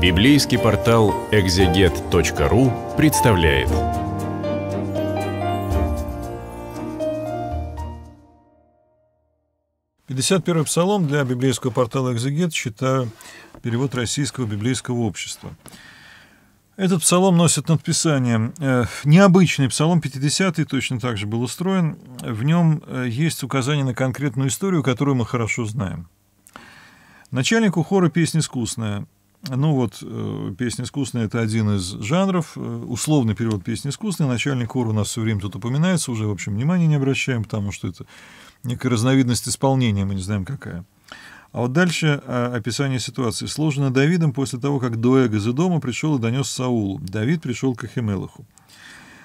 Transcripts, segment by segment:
Библейский портал экзегет.ру представляет. Пятьдесят первый псалом для библейского портала «Экзегет» считаю перевод российского библейского общества. Этот псалом носит надписание. Э, Необычный псалом 50-й точно так же был устроен. В нем э, есть указание на конкретную историю, которую мы хорошо знаем. Начальнику хора песня искусная. Ну вот, э, песня искусственная — это один из жанров. Э, условный перевод песни искусственной. Начальный хор у нас все время тут упоминается, уже, в общем, внимания не обращаем, потому что это некая разновидность исполнения, мы не знаем какая. А вот дальше а, описание ситуации. Сложено Давидом после того, как до Эго дома пришел и донес Саулу. Давид пришел к Ахимелаху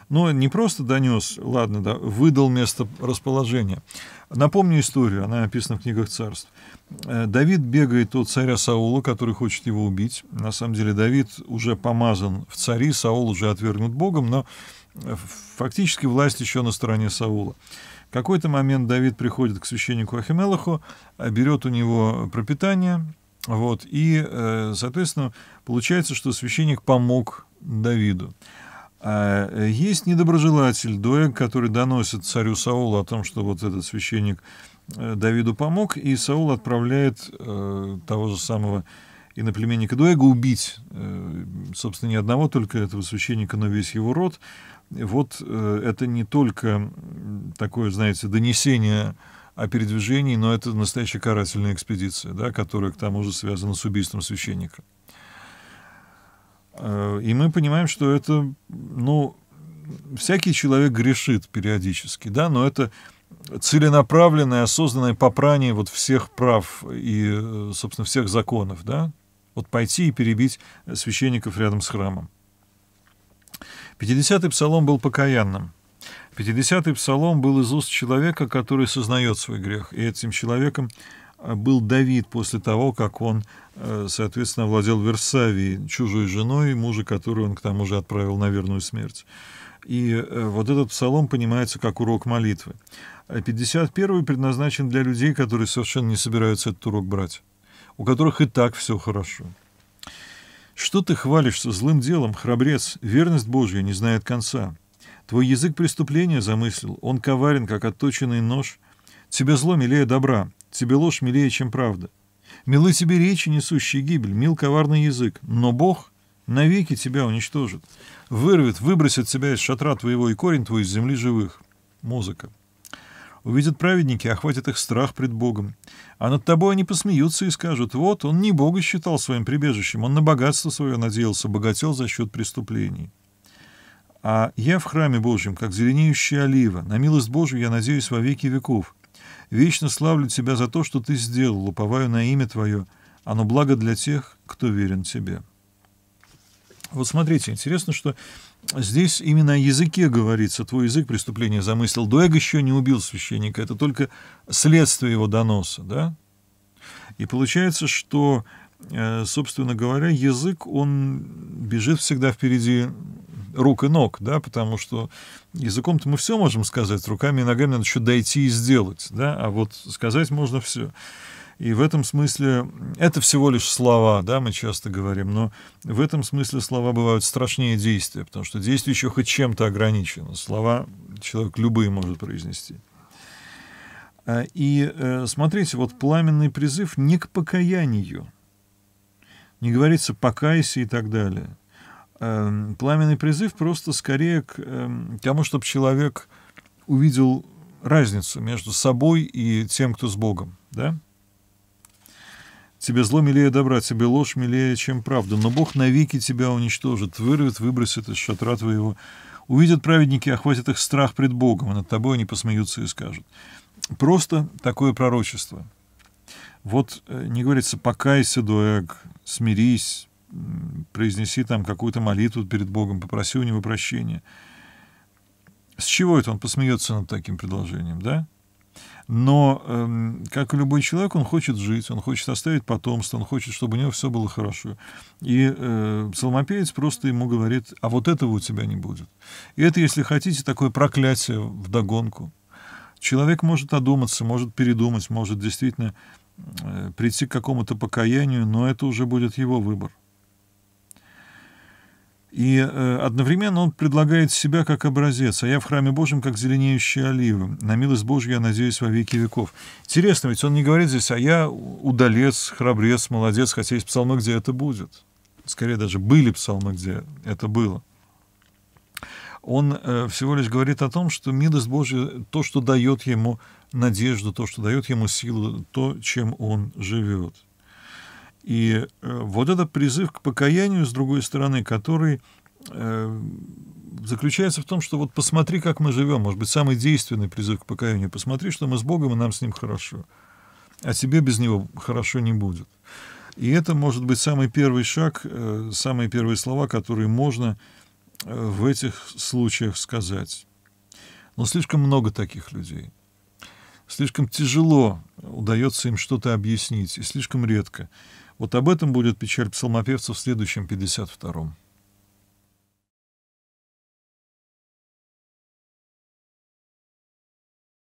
но не просто донес, ладно, да, выдал место расположения. Напомню историю, она описана в книгах царств. Э, Давид бегает от царя Саула, который хочет его убить. На самом деле Давид уже помазан в цари, Саул уже отвергнут Богом, но э, фактически власть еще на стороне Саула. В какой-то момент Давид приходит к священнику Ахимелаху, э, берет у него пропитание, вот, и, соответственно, получается, что священник помог Давиду. А, э, есть недоброжелатель Доя, который доносит царю Саулу о том, что вот этот священник э, Давиду помог, и Саул отправляет э, того же самого иноплеменника Доега убить, э, собственно, не одного только этого священника, но весь его род. вот э, это не только такое, знаете, донесение о передвижении, но это настоящая карательная экспедиция, да, которая к тому же связана с убийством священника. Э, и мы понимаем, что это, ну, всякий человек грешит периодически, да, но это целенаправленное, осознанное попрание вот всех прав и, э, собственно, всех законов, да, вот пойти и перебить священников рядом с храмом. 50-й псалом был покаянным. 50-й псалом был из уст человека, который сознает свой грех, и этим человеком был Давид после того, как он, э, соответственно, владел Версавией, чужой женой, мужа, которую он к тому же отправил на верную смерть. И э, вот этот псалом понимается как урок молитвы. 51-й э, предназначен для людей, которые совершенно не собираются этот урок брать, у которых и так все хорошо. Что ты хвалишься злым делом, храбрец? Верность Божья не знает конца. Твой язык преступления замыслил, он коварен, как отточенный нож. Тебе зло милее добра, тебе ложь милее, чем правда. Милы тебе речи, несущие гибель, мил коварный язык, но Бог навеки тебя уничтожит, вырвет, выбросит тебя из шатра твоего и корень твой из земли живых. Музыка. Увидят праведники, охватит их страх пред Богом. А над тобой они посмеются и скажут, вот, он не Бога считал своим прибежищем, он на богатство свое надеялся, богател за счет преступлений. А я в храме Божьем, как зеленеющая олива, на милость Божью я надеюсь во веки веков. Вечно славлю тебя за то, что ты сделал, уповаю на имя твое. Оно благо для тех, кто верен тебе». Вот смотрите, интересно, что здесь именно о языке говорится. Твой язык преступления, замыслил. Дуэг еще не убил священника. Это только следствие его доноса, да? И получается, что Э, собственно говоря, язык, он бежит всегда впереди рук и ног, да, потому что языком-то мы все можем сказать, руками и ногами надо еще дойти и сделать, да, а вот сказать можно все. И в этом смысле это всего лишь слова, да, мы часто говорим, но в этом смысле слова бывают страшнее действия, потому что действие еще хоть чем-то ограничено. Слова человек любые может произнести. Э, и э, смотрите, вот пламенный призыв не к покаянию, не говорится «покайся» и так далее. Эм, Пламенный призыв просто скорее эм, к тому, чтобы человек увидел разницу между собой и тем, кто с Богом. Да? Тебе зло милее добра, тебе ложь милее, чем правда. Но Бог навеки тебя уничтожит, вырвет, выбросит из шатра твоего. Увидят праведники, охватит их страх пред Богом, и над тобой они посмеются и скажут. Просто такое пророчество – вот э, не говорится «покайся, Дуэг», «смирись», произнеси там какую-то молитву перед Богом, попроси у него прощения. С чего это он посмеется над таким предложением, да? Но, эм, как и любой человек, он хочет жить, он хочет оставить потомство, он хочет, чтобы у него все было хорошо. И э, псалмопеец просто ему говорит, а вот этого у тебя не будет. И это, если хотите, такое проклятие вдогонку. Человек может одуматься, может передумать, может действительно Э, прийти к какому-то покаянию, но это уже будет его выбор. И э, одновременно он предлагает себя как образец, а я в храме Божьем как зеленеющие оливы. На милость Божью я надеюсь во веки веков. Интересно, ведь он не говорит здесь, а я удалец, храбрец, молодец, хотя есть псалмы, где это будет. Скорее даже были псалмы, где это было он э, всего лишь говорит о том, что милость Божья — то, что дает ему надежду, то, что дает ему силу, то, чем он живет. И э, вот этот призыв к покаянию, с другой стороны, который э, заключается в том, что вот посмотри, как мы живем, может быть, самый действенный призыв к покаянию, посмотри, что мы с Богом, и нам с Ним хорошо, а тебе без Него хорошо не будет. И это может быть самый первый шаг, э, самые первые слова, которые можно в этих случаях сказать. Но слишком много таких людей. Слишком тяжело удается им что-то объяснить, и слишком редко. Вот об этом будет печаль псалмопевца в следующем 52-м.